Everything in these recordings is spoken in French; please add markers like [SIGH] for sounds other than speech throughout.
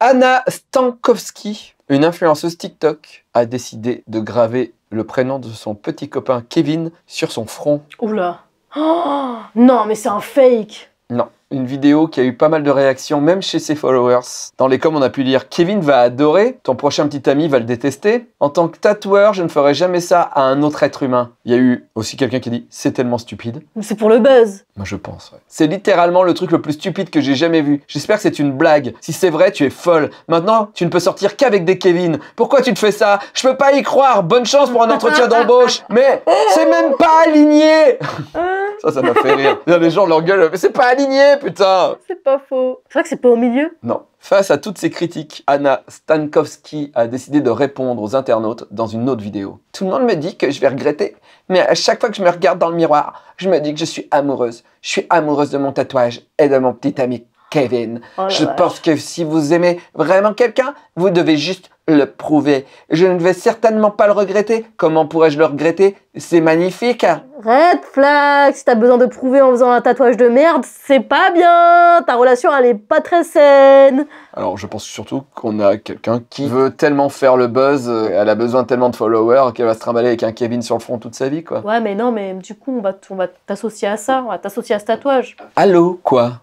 Anna Stankowski, une influenceuse TikTok, a décidé de graver le prénom de son petit copain Kevin sur son front. Oula. Oh, non, mais c'est un fake. Non une vidéo qui a eu pas mal de réactions, même chez ses followers. Dans les coms, on a pu lire Kevin va adorer, ton prochain petit ami va le détester. En tant que tatoueur, je ne ferai jamais ça à un autre être humain. Il y a eu aussi quelqu'un qui dit c'est tellement stupide. C'est pour le buzz. Moi, je pense, C'est littéralement le truc le plus stupide que j'ai jamais vu. J'espère que c'est une blague. Si c'est vrai, tu es folle. Maintenant, tu ne peux sortir qu'avec des Kevin. Pourquoi tu te fais ça Je peux pas y croire. Bonne chance pour un entretien d'embauche. [LAUGHS] Mais c'est même pas aligné. Hein ça, ça m'a fait rire. Les gens leur gueule. Mais c'est pas aligné putain C'est pas faux. C'est vrai que c'est pas au milieu Non. Face à toutes ces critiques, Anna Stankowski a décidé de répondre aux internautes dans une autre vidéo. Tout le monde me dit que je vais regretter, mais à chaque fois que je me regarde dans le miroir, je me dis que je suis amoureuse. Je suis amoureuse de mon tatouage et de mon petit ami Kevin. Oh je pense que si vous aimez vraiment quelqu'un, vous devez juste le prouver. Je ne vais certainement pas le regretter. Comment pourrais-je le regretter C'est magnifique. Red flag, si t'as besoin de prouver en faisant un tatouage de merde, c'est pas bien. Ta relation, elle est pas très saine. Alors, je pense surtout qu'on a quelqu'un qui veut tellement faire le buzz, euh, elle a besoin tellement de followers qu'elle va se trimballer avec un Kevin sur le front toute sa vie, quoi. Ouais, mais non, mais du coup, on va, va t'associer à ça, on va t'associer à ce tatouage. Allô, quoi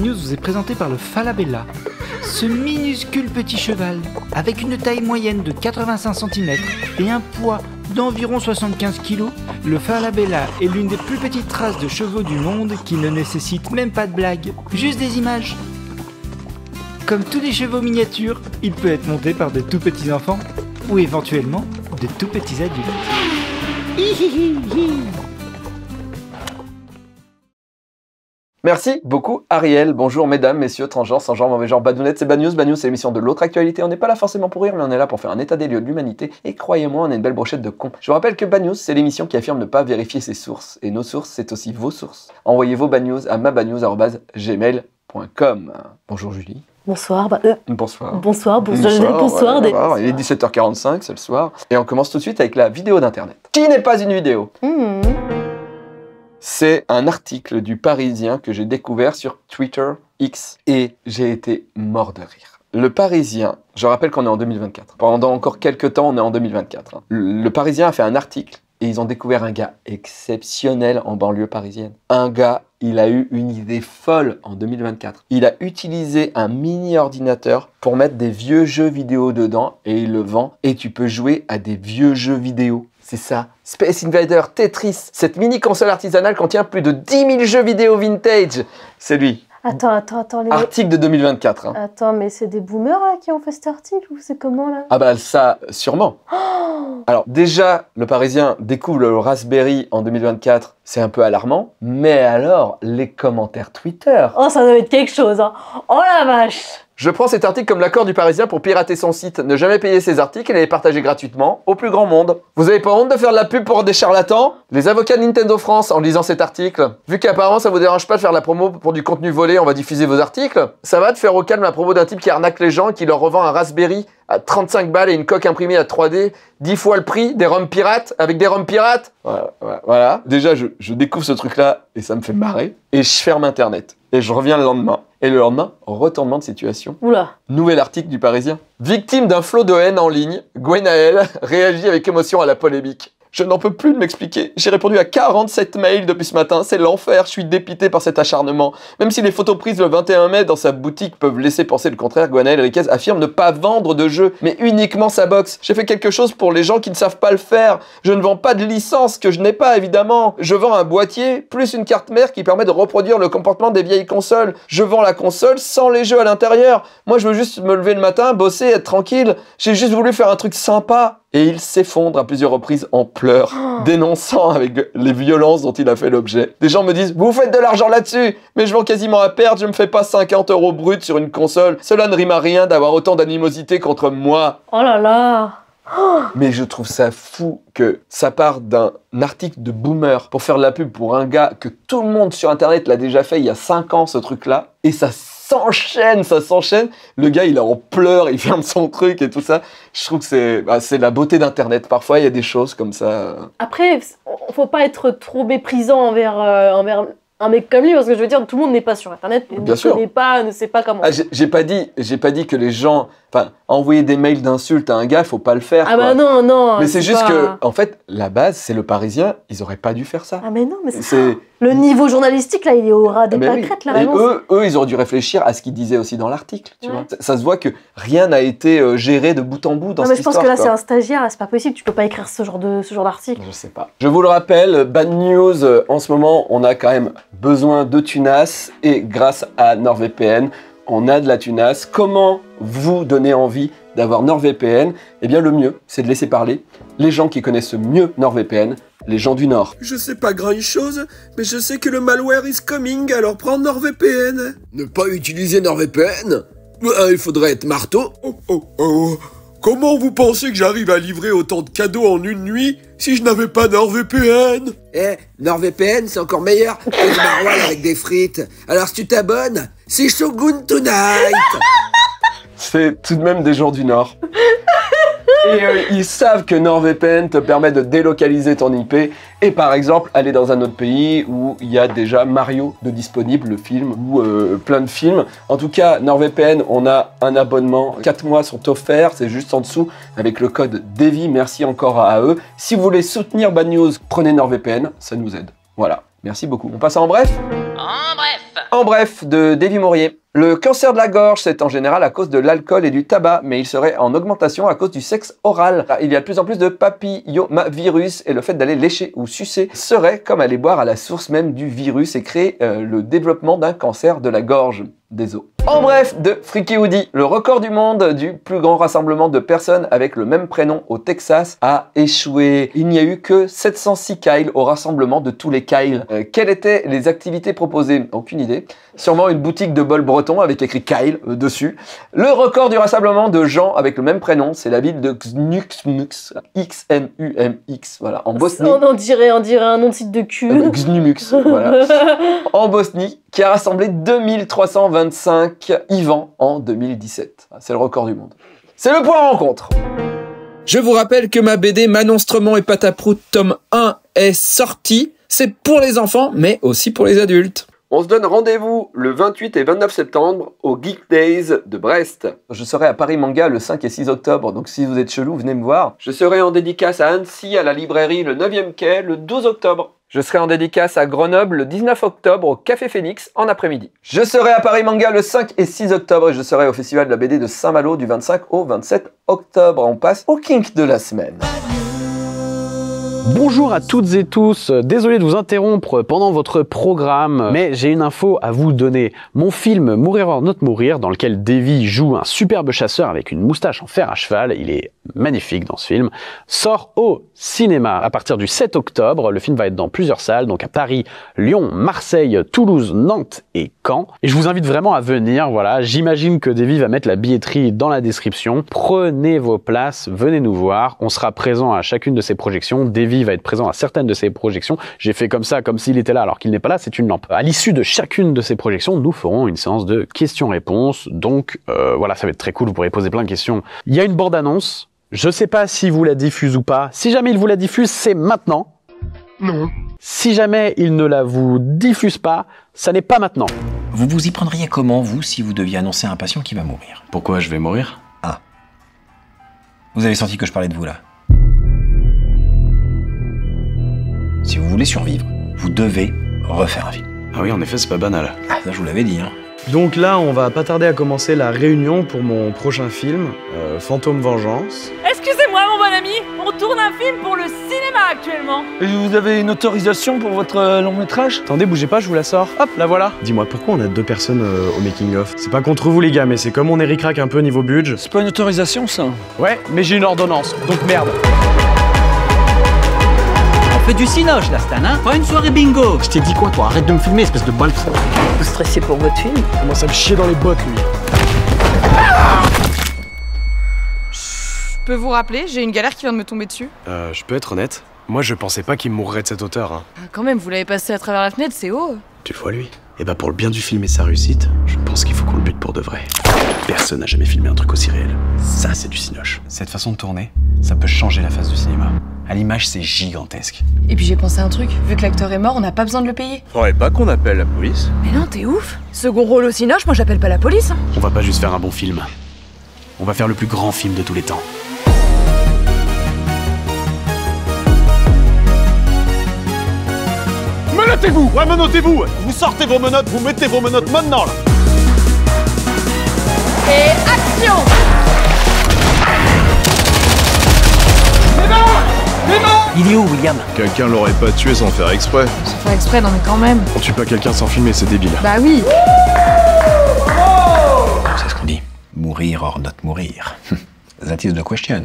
news vous est présenté par le Falabella. Ce minuscule petit cheval, avec une taille moyenne de 85 cm et un poids d'environ 75 kg, le Falabella est l'une des plus petites traces de chevaux du monde qui ne nécessite même pas de blague, juste des images. Comme tous les chevaux miniatures, il peut être monté par des tout petits enfants ou éventuellement des tout petits adultes. [LAUGHS] Merci beaucoup Ariel. Bonjour mesdames, messieurs, transgenres, sans genre, mauvais genre, badounette, c'est Bad News. Bad News, c'est l'émission de l'autre actualité. On n'est pas là forcément pour rire, mais on est là pour faire un état des lieux de l'humanité. Et croyez-moi, on est une belle brochette de cons. Je vous rappelle que Bad News, c'est l'émission qui affirme ne pas vérifier ses sources. Et nos sources, c'est aussi vos sources. Envoyez vos Bad News à ma Bonjour Julie. Bonsoir. Bah, euh, bonsoir. Bonsoir. Bonsoir. Bonsoir. bonsoir il est 17h45, c'est le soir. Et on commence tout de suite avec la vidéo d'Internet. Qui n'est pas une vidéo mmh c'est un article du Parisien que j'ai découvert sur Twitter X et j'ai été mort de rire. Le Parisien, je rappelle qu'on est en 2024. Pendant encore quelques temps, on est en 2024. Hein. Le Parisien a fait un article et ils ont découvert un gars exceptionnel en banlieue parisienne. Un gars, il a eu une idée folle en 2024. Il a utilisé un mini ordinateur pour mettre des vieux jeux vidéo dedans et il le vend et tu peux jouer à des vieux jeux vidéo. C'est ça. Space Invader Tetris. Cette mini console artisanale contient plus de 10 000 jeux vidéo vintage. C'est lui. Attends, attends, attends. Article de 2024. Hein. Attends, mais c'est des boomers qui ont fait cet article ou c'est comment là Ah bah ça, sûrement. Oh Alors déjà, le Parisien découvre le Raspberry en 2024 c'est un peu alarmant, mais alors les commentaires Twitter. Oh, ça doit être quelque chose. Hein. Oh la vache Je prends cet article comme l'accord du Parisien pour pirater son site, ne jamais payer ses articles et les partager gratuitement au plus grand monde. Vous avez pas honte de faire de la pub pour des charlatans Les avocats de Nintendo France en lisant cet article. Vu qu'apparemment ça vous dérange pas de faire la promo pour du contenu volé, on va diffuser vos articles. Ça va de faire au calme la promo d'un type qui arnaque les gens et qui leur revend un Raspberry 35 balles et une coque imprimée à 3D, 10 fois le prix des roms pirates avec des roms pirates. Voilà. voilà. Déjà, je, découvre ce truc-là et ça me fait marrer. Et je ferme Internet. Et je reviens le lendemain. Et le lendemain, retournement de situation. Oula. Nouvel article du Parisien. Victime d'un flot de haine en ligne, Gwenaël réagit avec émotion à la polémique. Je n'en peux plus de m'expliquer. J'ai répondu à 47 mails depuis ce matin. C'est l'enfer. Je suis dépité par cet acharnement. Même si les photos prises le 21 mai dans sa boutique peuvent laisser penser le contraire, Gwenaël Riquez affirme ne pas vendre de jeux, mais uniquement sa box. J'ai fait quelque chose pour les gens qui ne savent pas le faire. Je ne vends pas de licence que je n'ai pas, évidemment. Je vends un boîtier plus une carte mère qui permet de reproduire le comportement des vieilles consoles. Je vends la console sans les jeux à l'intérieur. Moi, je veux juste me lever le matin, bosser, être tranquille. J'ai juste voulu faire un truc sympa et il s'effondre à plusieurs reprises en pleurs, [GASPS] oh. dénonçant avec les violences dont il a fait l'objet. Des gens me disent Vous faites de l'argent là-dessus, mais je vends quasiment à perdre, je me fais pas 50 euros brut sur une console, cela ne rime à rien d'avoir autant d'animosité contre moi. Oh là là [GASPS] mais je trouve ça fou que ça part d'un article de boomer pour faire de la pub pour un gars que tout le monde sur internet l'a déjà fait il y a 5 ans ce truc là et ça s'enchaîne, ça s'enchaîne. Le gars, il est en pleure, il ferme son truc et tout ça. Je trouve que c'est bah, la beauté d'Internet. Parfois, il y a des choses comme ça. Après, faut pas être trop méprisant envers, euh, envers un mec comme lui, parce que je veux dire, tout le monde n'est pas sur Internet, Bien sûr. pas, ne sait pas comment. Ah, j'ai pas dit, j'ai pas dit que les gens, enfin, envoyer des mails d'insultes à un gars, faut pas le faire. Ah bah quoi. non, non. Mais c'est juste que, en fait, la base, c'est le Parisien, ils auraient pas dû faire ça. Ah mais non, mais c'est. Le mm. niveau journalistique, là, il est au ras des ah, pâquerettes, là, Et eux, eux, ils auraient dû réfléchir à ce qu'ils disaient aussi dans l'article, tu vois. Ça, se voit que rien n'a été euh, géré de bout en bout dans non, mais je pense que là, c'est un stagiaire, c'est pas possible, tu peux pas écrire ce genre de ce genre d'article. Je sais pas. Je vous le rappelle, bad news, euh, en ce moment, on a quand même besoin de Tunas, et grâce à NordVPN, on a de la tunas. Comment vous donner envie d'avoir NordVPN Eh bien, le mieux, c'est de laisser parler les gens qui connaissent mieux NordVPN les gens du Nord. Je sais pas grand chose, mais je sais que le malware is coming, alors prends NordVPN. Ne pas utiliser NordVPN euh, Il faudrait être marteau. Oh oh oh Comment vous pensez que j'arrive à livrer autant de cadeaux en une nuit si je n'avais pas NordVPN Eh, NordVPN, c'est encore meilleur que le maroilles avec des frites. Alors si tu t'abonnes, c'est Shogun Tonight C'est tout de même des gens du Nord. Et euh, ils savent que NordVPN te permet de délocaliser ton IP et par exemple aller dans un autre pays où il y a déjà Mario de disponible, le film, ou euh, plein de films. En tout cas, NordVPN, on a un abonnement. 4 mois sont offerts, c'est juste en dessous avec le code DEVI. Merci encore à eux. Si vous voulez soutenir Bad News, prenez NordVPN, ça nous aide. Voilà, merci beaucoup. On passe à en bref En bref En bref de Devi Maurier. Le cancer de la gorge, c'est en général à cause de l'alcool et du tabac, mais il serait en augmentation à cause du sexe oral. Ah, il y a de plus en plus de papillomavirus et le fait d'aller lécher ou sucer serait comme aller boire à la source même du virus et créer euh, le développement d'un cancer de la gorge. Des os. En bref, de Freaky Woody, le record du monde du plus grand rassemblement de personnes avec le même prénom au Texas a échoué. Il n'y a eu que 706 Kyle au rassemblement de tous les Kyle. Euh, quelles étaient les activités proposées Aucune idée. Sûrement une boutique de bol breton avec écrit Kyle euh, dessus. Le record du rassemblement de gens avec le même prénom, c'est la ville de Xnumux. X-N-U-M-X, voilà, en Bosnie. On, dirait, on dirait un nom de site de cul. Xnumux, euh, voilà. [LAUGHS] en Bosnie, qui a rassemblé 2325 Yvan en 2017. C'est le record du monde. C'est le point rencontre. Je vous rappelle que ma BD Manonstrement et Pataprout tome 1 est sortie. C'est pour les enfants, mais aussi pour les adultes. On se donne rendez-vous le 28 et 29 septembre au Geek Days de Brest. Je serai à Paris Manga le 5 et 6 octobre, donc si vous êtes chelou, venez me voir. Je serai en dédicace à Annecy à la librairie le 9e quai le 12 octobre. Je serai en dédicace à Grenoble le 19 octobre au Café Phoenix en après-midi. Je serai à Paris Manga le 5 et 6 octobre et je serai au Festival de la BD de Saint-Malo du 25 au 27 octobre. On passe au kink de la semaine. Bonjour à toutes et tous, désolé de vous interrompre pendant votre programme, mais j'ai une info à vous donner. Mon film Mourir or notre mourir, dans lequel Davy joue un superbe chasseur avec une moustache en fer à cheval, il est magnifique dans ce film, sort au cinéma à partir du 7 octobre. Le film va être dans plusieurs salles, donc à Paris, Lyon, Marseille, Toulouse, Nantes et Caen. Et je vous invite vraiment à venir, voilà. J'imagine que Davy va mettre la billetterie dans la description. Prenez vos places, venez nous voir. On sera présent à chacune de ces projections va être présent à certaines de ses projections. J'ai fait comme ça, comme s'il était là alors qu'il n'est pas là, c'est une lampe. À l'issue de chacune de ces projections, nous ferons une séance de questions-réponses. Donc euh, voilà, ça va être très cool, vous pourrez poser plein de questions. Il y a une bande-annonce. Je sais pas si vous la diffuse ou pas. Si jamais il vous la diffuse, c'est maintenant. Non. Si jamais il ne la vous diffuse pas, ça n'est pas maintenant. Vous vous y prendriez comment, vous, si vous deviez annoncer à un patient qui va mourir Pourquoi je vais mourir Ah. Vous avez senti que je parlais de vous là Si vous voulez survivre, vous devez refaire un film. Ah oui, en effet, c'est pas banal. Ah, ça, je vous l'avais dit. Hein. Donc là, on va pas tarder à commencer la réunion pour mon prochain film, euh, Fantôme Vengeance. Excusez-moi, mon bon ami, on tourne un film pour le cinéma actuellement. Et vous avez une autorisation pour votre euh, long métrage Attendez, bougez pas, je vous la sors. Hop, la voilà. Dis-moi, pourquoi on a deux personnes euh, au making-of C'est pas contre vous, les gars, mais c'est comme on est un peu niveau budget. C'est pas une autorisation, ça Ouais, mais j'ai une ordonnance, donc merde. C'est du cinoche, là, Stan, Pas une soirée bingo Je t'ai dit quoi, toi Arrête de me filmer, espèce de balle Vous stressez pour votre film Commence ça me chier dans les bottes, lui. je peux vous rappeler J'ai une galère qui vient de me tomber dessus. Euh, je peux être honnête Moi, je pensais pas qu'il mourrait de cette hauteur, hein. ah, quand même, vous l'avez passé à travers la fenêtre, c'est haut Tu vois, lui Et eh bah, ben, pour le bien du film et sa réussite, je pense qu'il faut qu'on le bute pour de vrai. Personne n'a jamais filmé un truc aussi réel. Ça, c'est du cinoche. Cette façon de tourner, ça peut changer la face du cinéma. À l'image, c'est gigantesque. Et puis j'ai pensé à un truc, vu que l'acteur est mort, on n'a pas besoin de le payer. Faudrait pas qu'on appelle la police. Mais non, t'es ouf Second rôle au noche, moi j'appelle pas la police. Hein. On va pas juste faire un bon film. On va faire le plus grand film de tous les temps. Menottez-vous Ouais, menottez-vous Vous sortez vos menottes, vous mettez vos menottes maintenant, là Et action Quelqu'un l'aurait pas tué sans faire exprès. Sans faire exprès, non mais quand même. On tue pas quelqu'un sans filmer, c'est débile. Bah oui C'est ce qu'on dit. Mourir or not mourir. [LAUGHS] That is the question.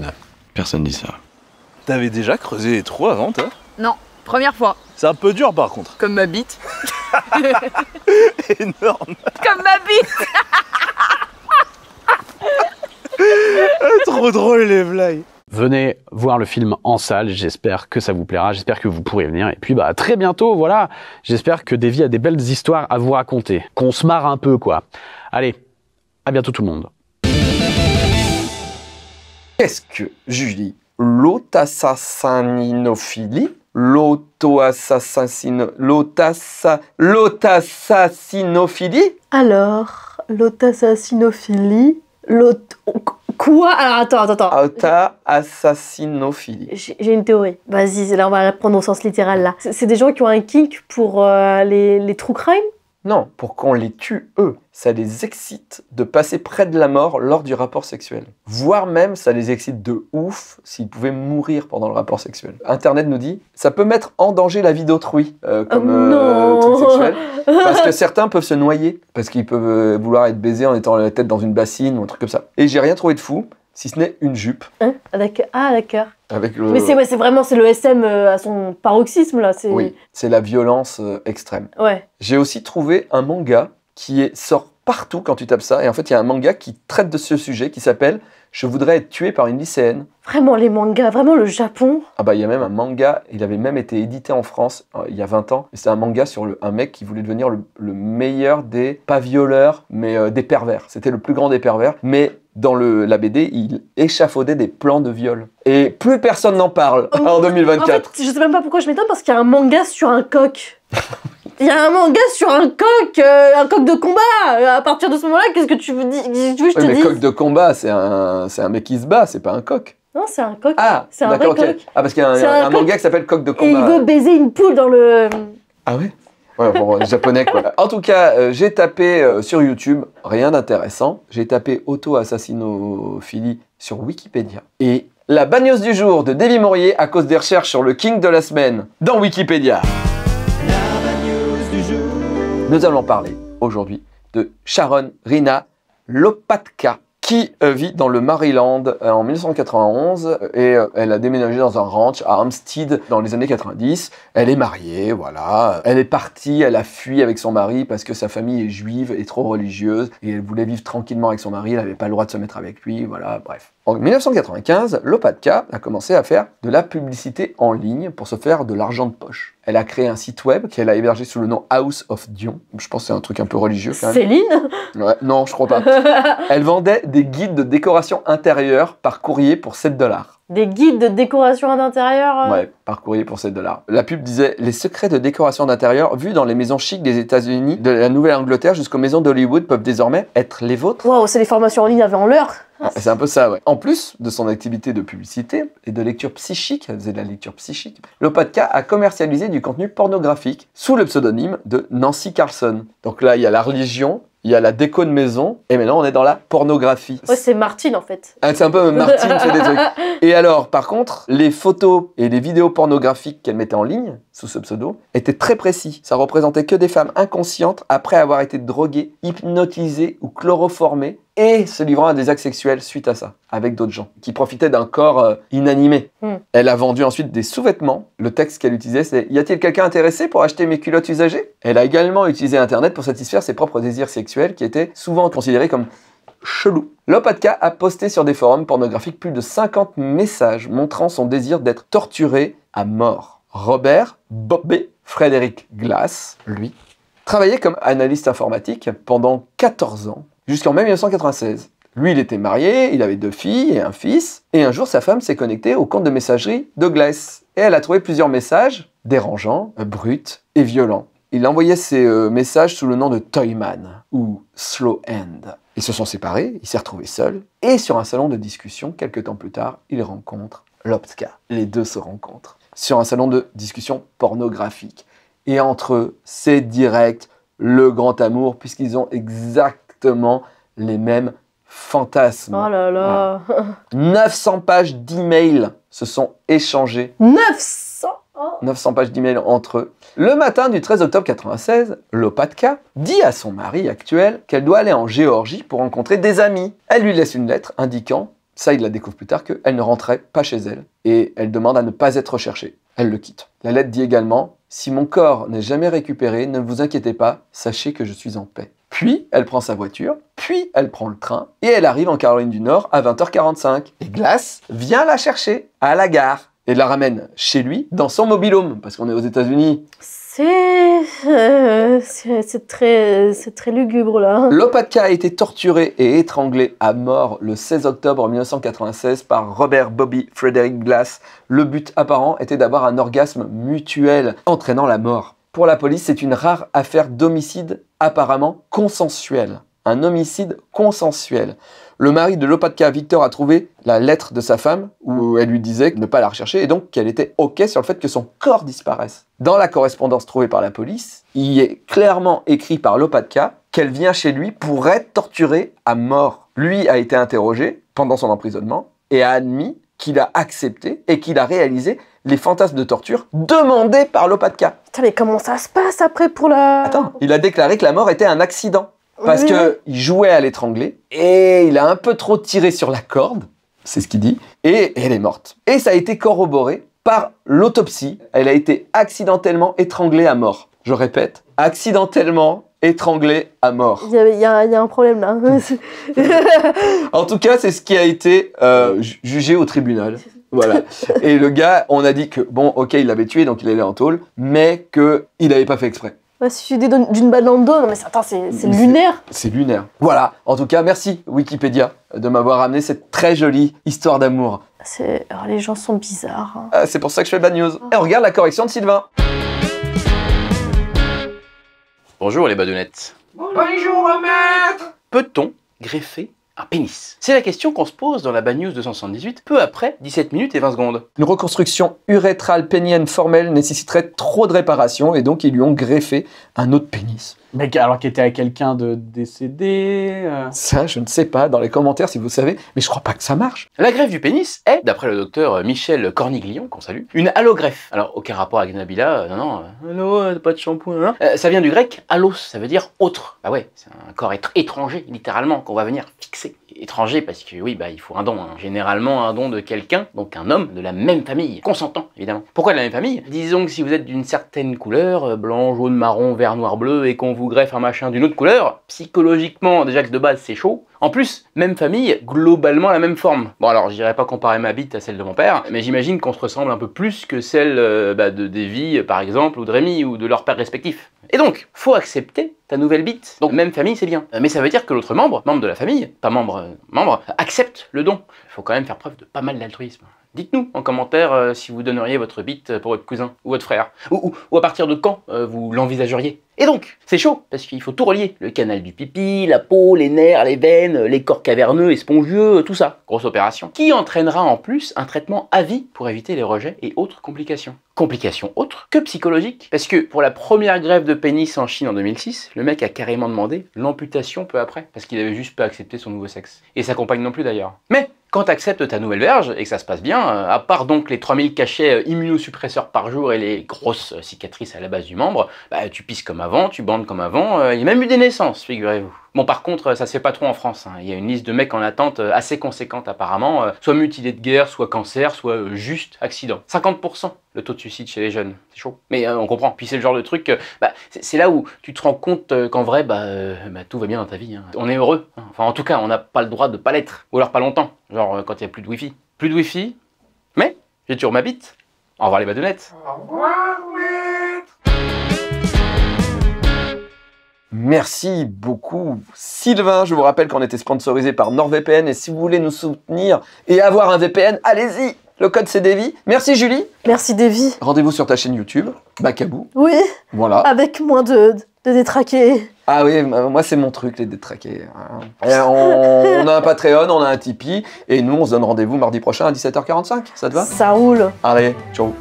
Personne dit ça. T'avais déjà creusé les trous avant, toi Non, première fois. C'est un peu dur par contre. Comme ma bite. [LAUGHS] Énorme Comme ma bite [LAUGHS] Trop drôle les blagues Venez voir le film en salle, j'espère que ça vous plaira, j'espère que vous pourrez venir. Et puis bah à très bientôt, voilà. J'espère que Davy a des belles histoires à vous raconter, qu'on se marre un peu quoi. Allez, à bientôt tout le monde. Qu'est-ce que Julie, l'auto-assassinophilie? L'auto-assassin... l'auto-assassinophilie? Alors, l'auto-assassinophilie, dis assassinophilie L'auto-assassinophilie Alors, l'autoassassinophilie? l'auto... Quoi attends, attends, attends. Auta assassinophilie. J'ai une théorie. Vas-y, là on va la prendre au sens littéral là. C'est des gens qui ont un kink pour euh, les, les true crime non, pour qu'on les tue eux. Ça les excite de passer près de la mort lors du rapport sexuel. Voire même, ça les excite de ouf s'ils pouvaient mourir pendant le rapport sexuel. Internet nous dit, ça peut mettre en danger la vie d'autrui euh, oh comme euh, truc sexuel. [LAUGHS] Parce que certains peuvent se noyer, parce qu'ils peuvent euh, vouloir être baisés en étant la tête dans une bassine ou un truc comme ça. Et j'ai rien trouvé de fou si ce n'est une jupe. Hein, avec, ah, d'accord. Avec le... Mais c'est vraiment c'est le SM euh, à son paroxysme, là. Oui, c'est la violence euh, extrême. Ouais. J'ai aussi trouvé un manga qui est, sorti partout quand tu tapes ça. Et en fait, il y a un manga qui traite de ce sujet qui s'appelle Je voudrais être tué par une lycéenne. Vraiment, les mangas, vraiment le Japon. Ah bah, il y a même un manga, il avait même été édité en France euh, il y a 20 ans. c'est un manga sur le, un mec qui voulait devenir le, meilleur des, pas violeurs, mais euh, des pervers. C'était le plus grand des pervers. Mais dans le, la BD, il échafaudait des plans de viol. Et plus personne n'en parle en 2024. En fait, je sais même pas pourquoi je m'étonne, parce qu'il y a un manga sur un coq. [LAUGHS] il y a un manga sur un coq, euh, un coq de combat. Euh, à partir de ce moment-là, qu'est-ce que tu veux, dis, je mais coq de combat, c'est un, c'est un mec qui se bat, c'est pas un coq. Non, c'est un coq. Ah, c'est un vrai coq. Ah, parce qu'il y a un, manga qui s'appelle Coq de combat. Et il veut baiser une poule dans le. Ah ouais Ouais, japonais quoi. [LAUGHS] En tout cas, euh, j'ai tapé sur YouTube, rien d'intéressant. J'ai tapé auto-assassinophilie sur Wikipédia. Et la bagnose du jour de Davy Maurier à cause des recherches sur le king de la semaine dans Wikipédia. Nous allons parler aujourd'hui de Sharon Rina Lopatka qui euh, vit dans le Maryland euh, en 1991 euh, et elle a déménagé dans un ranch à Hampstead dans les années 90. Elle est mariée, voilà. Elle est partie, elle a fui avec son mari parce que sa famille est juive et trop religieuse et elle voulait vivre tranquillement avec son mari, elle n'avait pas le droit de se mettre avec lui, voilà, bref. En 1995, Lopatka a commencé à faire de la publicité en ligne pour se faire de l'argent de poche. Elle a créé un site web qu'elle a hébergé sous le nom House of Dion. Je pense que c'est un truc un peu religieux quand même. Céline Non, je crois pas. [LAUGHS] Elle vendait des guides de décoration intérieure par courrier pour 7 dollars. Des guides de décoration d'intérieur euh Ouais, par courrier pour 7 dollars. La pub disait Les secrets de décoration d'intérieur vus dans les maisons chics des États-Unis, de la Nouvelle-Angleterre jusqu'aux maisons d'Hollywood peuvent désormais être les vôtres. Waouh, c'est les formations en ligne avant l'heure ah, c'est un peu ça, ouais. En plus de son activité de publicité et de lecture psychique, elle faisait de la lecture psychique, Lopatka a commercialisé du contenu pornographique sous le pseudonyme de Nancy Carlson. Donc là, il y a la religion, il y a la déco de maison, et maintenant on est dans la pornographie. c'est Martine en fait. Ah, c'est un peu Martine fait [LAUGHS] des trucs. Et alors, par contre, les photos et les vidéos pornographiques qu'elle mettait en ligne, sous ce pseudo, était très précis. Ça représentait que des femmes inconscientes après avoir été droguées, hypnotisées ou chloroformées et se livrant à des actes sexuels suite à ça, avec d'autres gens, qui profitaient d'un corps euh, inanimé. Hmm. Elle a vendu ensuite des sous-vêtements. Le texte qu'elle utilisait, c'est Y a-t-il quelqu'un intéressé pour acheter mes culottes usagées Elle a également utilisé Internet pour satisfaire ses propres désirs sexuels qui étaient souvent considérés comme chelou. Lopatka a posté sur des forums pornographiques plus de 50 messages montrant son désir d'être torturé à mort. Robert Bobbe, Frédéric Glass, lui, travaillait comme analyste informatique pendant 14 ans, jusqu'en mai 1996. Lui, il était marié, il avait deux filles et un fils, et un jour, sa femme s'est connectée au compte de messagerie de Glass, et elle a trouvé plusieurs messages dérangeants, bruts et violents. Il envoyait ses euh, messages sous le nom de Toyman ou Slow End. Ils se sont séparés, il s'est retrouvé seul, et sur un salon de discussion, quelques temps plus tard, il rencontre Loptka. Les deux se rencontrent sur un salon de discussion pornographique. Et entre eux, c'est direct le grand amour, puisqu'ils ont exactement les mêmes fantasmes. Oh là là 900 pages d'emails se sont échangées. 900 900 pages d'e-mails entre eux. Le matin du 13 octobre 96, Lopatka dit à son mari actuel qu'elle doit aller en Géorgie pour rencontrer des amis. Elle lui laisse une lettre indiquant ça il la découvre plus tard, qu'elle ne rentrait pas chez elle et elle demande à ne pas être recherchée. Elle le quitte. La lettre dit également Si mon corps n'est jamais récupéré, ne vous inquiétez pas, sachez que je suis en paix. Puis elle prend sa voiture, puis elle prend le train et elle arrive en Caroline du Nord à 20h45. Et Glace vient la chercher à la gare et la ramène chez lui dans son mobilhome, parce qu'on est aux États-Unis. C'est euh, c'est très, très lugubre là. Lopatka a été torturé et étranglé à mort le 16 octobre 1996 par Robert Bobby Frederick Glass. Le but apparent était d'avoir un orgasme mutuel, entraînant la mort. Pour la police, c'est une rare affaire d'homicide apparemment consensuel. Un homicide consensuel le mari de Lopatka, Victor, a trouvé la lettre de sa femme où elle lui disait ne pas la rechercher et donc qu'elle était OK sur le fait que son corps disparaisse. Dans la correspondance trouvée par la police, il est clairement écrit par Lopatka qu'elle vient chez lui pour être torturée à mort. Lui a été interrogé pendant son emprisonnement et a admis qu'il a accepté et qu'il a réalisé les fantasmes de torture demandés par Lopatka. Putain, mais comment ça se passe après pour la... Attends, il a déclaré que la mort était un accident. Parce que qu'il jouait à l'étrangler et il a un peu trop tiré sur la corde, c'est ce qu'il dit, et elle est morte. Et ça a été corroboré par l'autopsie. Elle a été accidentellement étranglée à mort. Je répète, accidentellement étranglée à mort. Il y, a, un problème là. [LAUGHS] en tout cas, c'est ce qui a été euh, jugé au tribunal. Voilà. Et le gars, on a dit que, bon, ok, il l'avait tué, donc il allait en tôle, mais qu'il n'avait pas fait exprès. Ouais, d'une balle en dos, non mais attends, c'est lunaire. C'est lunaire. Voilà, en tout cas, merci Wikipédia de m'avoir amené cette très jolie histoire d'amour. Oh, les gens sont bizarres. Hein. Ah, c'est pour ça que je fais Bad news. Et regarde la correction de Sylvain. Bonjour les badounettes. Bonjour, Bonjour maître Peut-on greffer un pénis C'est la question qu'on se pose dans la Bad News 278 peu après 17 minutes et 20 secondes. Une reconstruction urétrale pénienne formelle nécessiterait trop de réparations et donc ils lui ont greffé un autre pénis. Mais alors qu'il était à quelqu'un de décédé euh. Ça, je ne sais pas, dans les commentaires si vous savez, mais je crois pas que ça marche. La greffe du pénis est, d'après le docteur Michel Corniglion, qu'on salue, une allogreffe. Alors, aucun rapport avec Nabila, euh, non, non, allo, euh. pas de shampoing, Ça vient du grec allos, ça veut dire autre. Bah ouais, c'est un corps étranger, littéralement, qu'on va venir fixer. Étranger parce que oui, bah il faut un don, hein. généralement un don de quelqu'un, donc un homme de la même famille, consentant évidemment. Pourquoi de la même famille Disons que si vous êtes d'une certaine couleur, blanc, jaune, marron, vert, noir, bleu, et qu'on vous greffe un machin d'une autre couleur, psychologiquement, déjà que de base c'est chaud. En plus, même famille, globalement la même forme. Bon alors, j'irai pas comparer ma bite à celle de mon père, mais j'imagine qu'on se ressemble un peu plus que celle euh, bah, de Davy, par exemple, ou de Rémi, ou de leur père respectif. Et donc, faut accepter ta nouvelle bite. Donc même famille, c'est bien. Euh, mais ça veut dire que l'autre membre, membre de la famille, pas membre, euh, membre, accepte le don. Il faut quand même faire preuve de pas mal d'altruisme. Dites-nous en commentaire euh, si vous donneriez votre bite pour votre cousin ou votre frère, ou, ou, à partir de quand euh, vous l'envisageriez. Et donc, c'est chaud, parce qu'il faut tout relier. Le canal du pipi, la peau, les nerfs, les veines, les corps caverneux et spongieux, tout ça. Grosse opération. Qui entraînera en plus un traitement à vie pour éviter les rejets et autres complications. Complications autres que psychologiques. Parce que pour la première grève de pénis en Chine en 2006, le mec a carrément demandé l'amputation peu après, parce qu'il avait juste pas accepté son nouveau sexe. Et sa compagne non plus d'ailleurs. Mais quand tu acceptes ta nouvelle verge et que ça se passe bien, euh, à part donc les 3000 cachets euh, immunosuppresseurs par jour et les grosses euh, cicatrices à la base du membre, bah, tu pisses comme avant, tu bandes comme avant, il y a même eu des naissances, figurez-vous. Bon, par contre, ça se fait pas trop en France. Hein. Il y a une liste de mecs en attente euh, assez conséquente apparemment, euh, soit mutilés de guerre, soit cancer, soit euh, juste accident. 50% le taux de suicide chez les jeunes, c'est chaud. Mais on comprend. Puis c'est le genre de truc, bah, c'est là où tu te rends compte qu'en vrai, bah, bah, tout va bien dans ta vie. Hein. On est heureux. Hein. Enfin, en tout cas, on n'a pas le droit de pas l'être, ou alors pas longtemps. Genre quand il n'y a plus de wifi. Plus de wifi, mais j'ai toujours ma bite. Au revoir les badonnettes Au Merci beaucoup Sylvain, je vous rappelle qu'on était sponsorisé par NordVPN et si vous voulez nous soutenir et avoir un VPN, allez-y le code c'est Davy. Merci Julie. Merci Devi Rendez-vous sur ta chaîne YouTube, Macabou. Oui. Voilà. Avec moins de, de détraqués. Ah oui, moi c'est mon truc, les détraqués. Hein. on, a un Patreon, on a un Tipeee, et nous on se donne rendez-vous mardi prochain à 17h45. Ça te va Ça roule. Allez, ciao.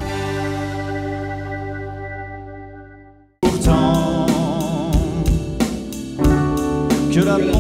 Çırağan